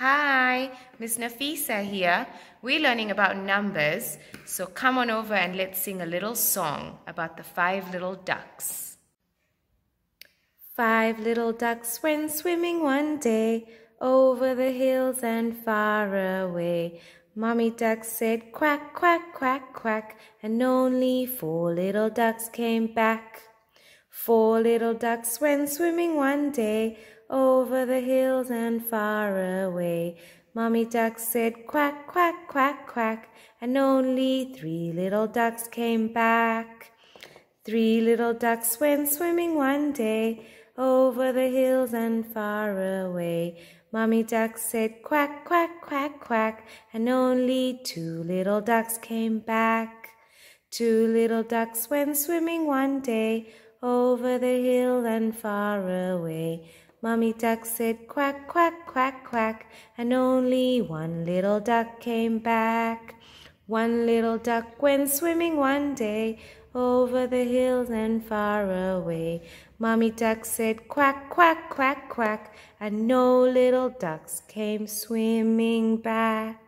Hi, Miss Nafisa here. We're learning about numbers, so come on over and let's sing a little song about the five little ducks. Five little ducks went swimming one day over the hills and far away. Mommy duck said quack, quack, quack, quack, and only four little ducks came back. Four little ducks went swimming one day over the hills and far away. Mommy duck said quack, quack, quack, quack, and only three little ducks came back. Three little ducks went swimming one day over the hills and far away. Mommy duck said quack, quack, quack, quack, and only two little ducks came back. Two little ducks went swimming one day over the hill and far away. Mummy Duck said quack, quack, quack, quack, and only one little duck came back. One little duck went swimming one day over the hills and far away. Mummy Duck said quack, quack, quack, quack, and no little ducks came swimming back.